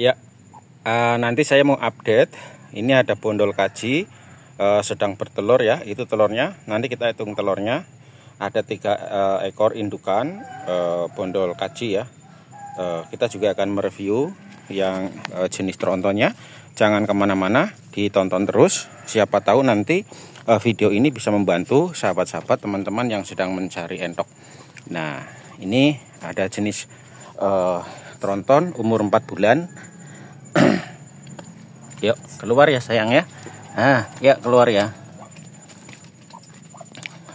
Ya, uh, nanti saya mau update. Ini ada bondol kaji uh, sedang bertelur ya. Itu telurnya. Nanti kita hitung telurnya. Ada tiga uh, ekor indukan uh, bondol kaji ya. Uh, kita juga akan mereview yang uh, jenis trontonnya. Jangan kemana-mana, ditonton terus. Siapa tahu nanti uh, video ini bisa membantu sahabat-sahabat teman-teman yang sedang mencari entok. Nah, ini ada jenis uh, tronton umur 4 bulan Yuk, keluar ya sayang ya. Nah, ya keluar ya.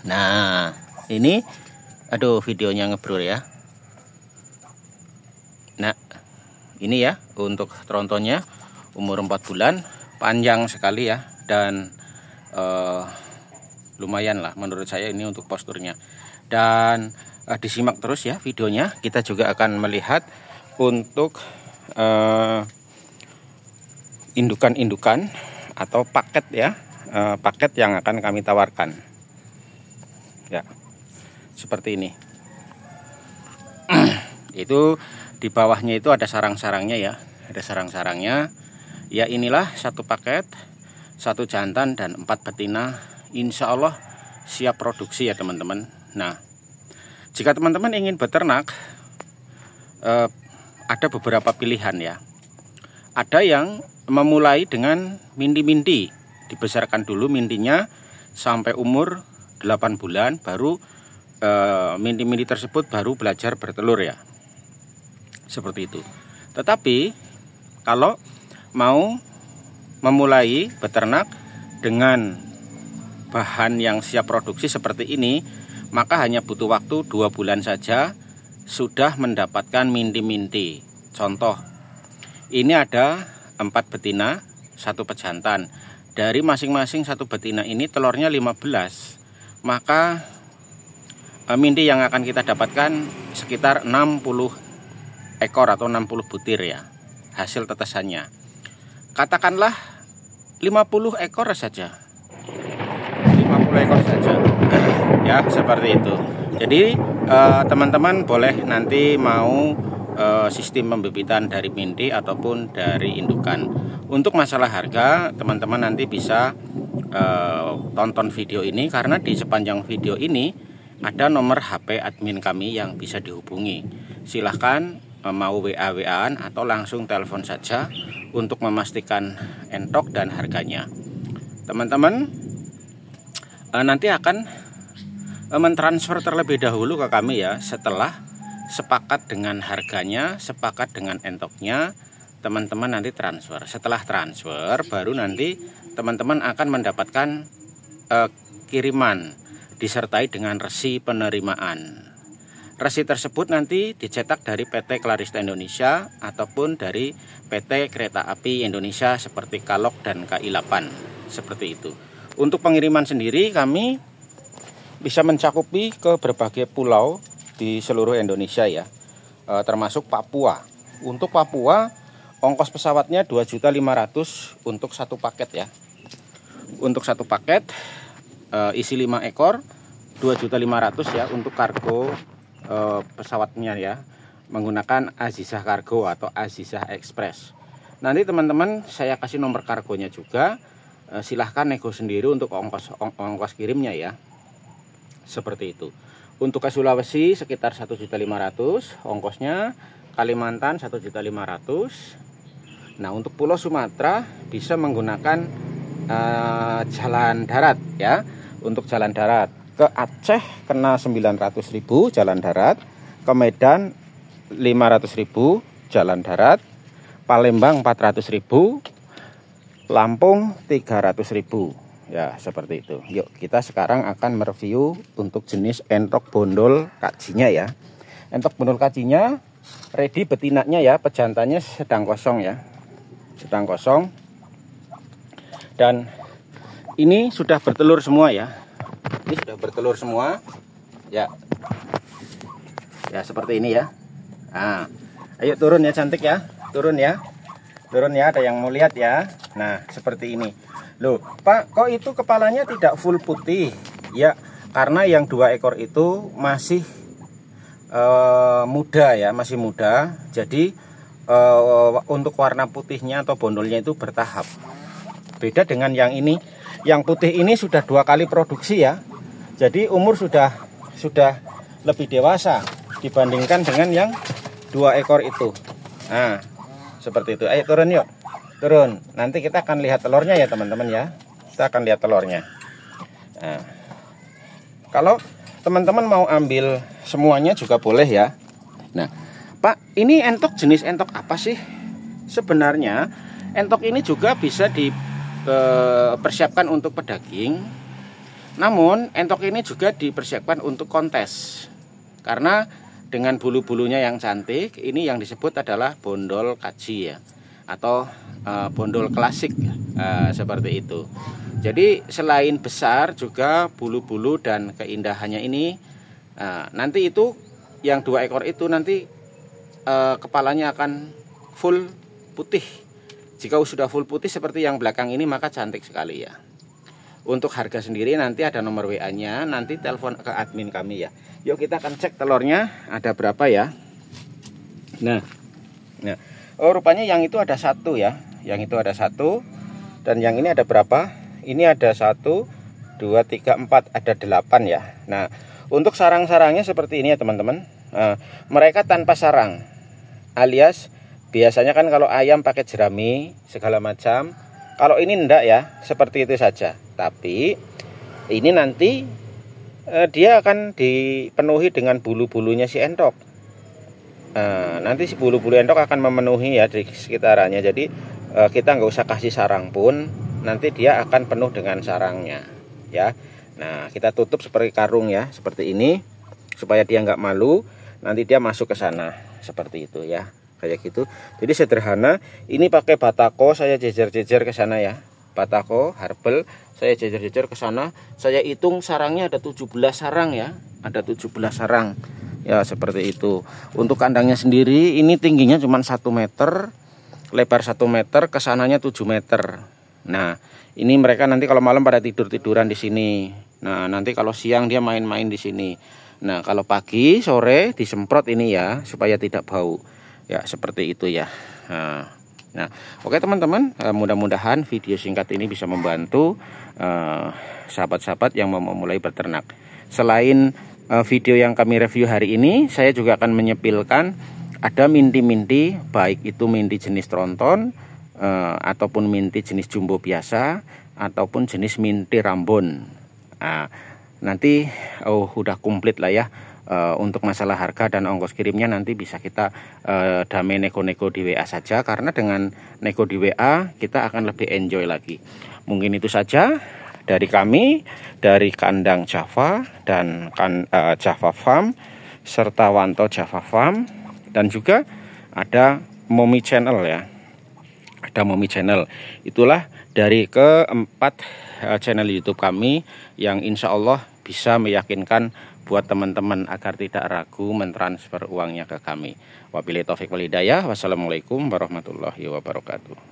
Nah, ini aduh videonya ngebrur ya. Nah, ini ya untuk trontonnya umur 4 bulan, panjang sekali ya dan eh, lumayan lah menurut saya ini untuk posturnya. Dan eh, disimak terus ya videonya. Kita juga akan melihat untuk eh, indukan-indukan atau paket ya eh, paket yang akan kami tawarkan ya seperti ini itu di bawahnya itu ada sarang-sarangnya ya ada sarang-sarangnya ya inilah satu paket satu jantan dan empat betina insya Allah siap produksi ya teman-teman nah jika teman-teman ingin beternak eh, ada beberapa pilihan ya ada yang memulai dengan mindi-mindi. Dibesarkan dulu mindinya sampai umur 8 bulan baru eh, mindi-mindi tersebut baru belajar bertelur ya. Seperti itu. Tetapi kalau mau memulai beternak dengan bahan yang siap produksi seperti ini, maka hanya butuh waktu dua bulan saja sudah mendapatkan mindi-mindi. Contoh, ini ada 4 betina, satu pejantan. Dari masing-masing satu betina ini telurnya 15. Maka e, mindi yang akan kita dapatkan sekitar 60 ekor atau 60 butir ya hasil tetesannya. Katakanlah 50 ekor saja. 50 ekor saja. ya, seperti itu. Jadi e, teman-teman eh, boleh nanti mau Eh, sistem pembibitan dari minti ataupun dari indukan. Untuk masalah harga, teman-teman nanti bisa uh, tonton video ini karena di sepanjang video ini ada nomor HP admin kami yang bisa dihubungi. Silahkan eh, mau WA WAan atau langsung telepon saja untuk memastikan entok dan harganya. Teman-teman nanti akan mentransfer terlebih dahulu ke kami ya setelah sepakat dengan harganya, sepakat dengan entoknya, teman-teman nanti transfer. Setelah transfer, baru nanti teman-teman akan mendapatkan eh, kiriman disertai dengan resi penerimaan. Resi tersebut nanti dicetak dari PT Klarista Indonesia ataupun dari PT Kereta Api Indonesia seperti Kalok dan KI 8 seperti itu. Untuk pengiriman sendiri kami bisa mencakupi ke berbagai pulau di seluruh Indonesia ya, e, termasuk Papua. Untuk Papua, ongkos pesawatnya 2.500 untuk satu paket ya. Untuk satu paket e, isi 5 ekor 2.500 ya untuk kargo e, pesawatnya ya menggunakan Azizah Kargo atau Azizah Express. Nanti teman-teman saya kasih nomor kargonya juga. E, silahkan nego sendiri untuk ongkos ongkos kirimnya ya. Seperti itu. Untuk ke Sulawesi sekitar 1.500 ongkosnya, Kalimantan 1.500. Nah, untuk Pulau Sumatera bisa menggunakan uh, jalan darat ya, untuk jalan darat. Ke Aceh kena 900.000 jalan darat, ke Medan 500.000 jalan darat, Palembang 400.000, Lampung 300.000. Ya, seperti itu. Yuk, kita sekarang akan mereview untuk jenis entok bondol kacinya ya. Entok bondol kacinya ready betinanya ya, pejantannya sedang kosong ya. Sedang kosong. Dan ini sudah bertelur semua ya. Ini sudah bertelur semua. Ya. Ya, seperti ini ya. Nah, ayo turun ya cantik ya. Turun ya turun ya ada yang mau lihat ya nah seperti ini loh pak kok itu kepalanya tidak full putih ya karena yang dua ekor itu masih uh, muda ya masih muda jadi uh, untuk warna putihnya atau bondolnya itu bertahap beda dengan yang ini yang putih ini sudah dua kali produksi ya jadi umur sudah sudah lebih dewasa dibandingkan dengan yang dua ekor itu nah seperti itu. Ayo turun yuk. Turun. Nanti kita akan lihat telurnya ya teman-teman ya. Kita akan lihat telurnya. Nah. Kalau teman-teman mau ambil semuanya juga boleh ya. Nah, Pak, ini entok jenis entok apa sih? Sebenarnya entok ini juga bisa dipersiapkan eh, untuk pedaging. Namun entok ini juga dipersiapkan untuk kontes. Karena dengan bulu-bulunya yang cantik ini yang disebut adalah bondol kaji ya atau uh, bondol klasik uh, seperti itu jadi selain besar juga bulu-bulu dan keindahannya ini uh, nanti itu yang dua ekor itu nanti uh, kepalanya akan full putih jika sudah full putih seperti yang belakang ini maka cantik sekali ya untuk harga sendiri nanti ada nomor WA-nya, nanti telepon ke admin kami ya. Yuk kita akan cek telurnya ada berapa ya. Nah, nah. Oh, rupanya yang itu ada satu ya. Yang itu ada satu dan yang ini ada berapa? Ini ada satu, dua, tiga, empat, ada delapan ya. Nah, untuk sarang-sarangnya seperti ini ya teman-teman. Nah, mereka tanpa sarang, alias biasanya kan kalau ayam pakai jerami segala macam. Kalau ini ndak ya, seperti itu saja tapi ini nanti eh, dia akan dipenuhi dengan bulu-bulunya si entok nah, eh, nanti si bulu-bulu entok akan memenuhi ya di sekitarannya jadi eh, kita nggak usah kasih sarang pun nanti dia akan penuh dengan sarangnya ya nah kita tutup seperti karung ya seperti ini supaya dia nggak malu nanti dia masuk ke sana seperti itu ya kayak gitu jadi sederhana ini pakai batako saya jejer-jejer ke sana ya batako harbel saya jejer-jejer ke sana saya hitung sarangnya ada 17 sarang ya ada 17 sarang ya seperti itu untuk kandangnya sendiri ini tingginya cuma 1 meter lebar 1 meter kesananya 7 meter nah ini mereka nanti kalau malam pada tidur-tiduran di sini nah nanti kalau siang dia main-main di sini nah kalau pagi sore disemprot ini ya supaya tidak bau ya seperti itu ya nah, Nah, oke teman-teman, eh, mudah-mudahan video singkat ini bisa membantu eh, sahabat-sahabat uh, yang mau memulai beternak. Selain uh, video yang kami review hari ini, saya juga akan menyepilkan ada minti-minti, baik itu minti jenis tronton uh, ataupun minti jenis jumbo biasa ataupun jenis minti rambon. Nah, nanti oh udah komplit lah ya uh, untuk masalah harga dan ongkos kirimnya nanti bisa kita uh, damai nego-nego di WA saja karena dengan nego di WA kita akan lebih enjoy lagi. Mungkin itu saja dari kami dari kandang Java dan kan, uh, Java Farm serta Wanto Java Farm dan juga ada Momi Channel ya. Ada Momi Channel. Itulah dari keempat channel YouTube kami yang insya Allah bisa meyakinkan buat teman-teman agar tidak ragu mentransfer uangnya ke kami. Wabillahi taufik walhidayah. Wassalamualaikum warahmatullahi wabarakatuh.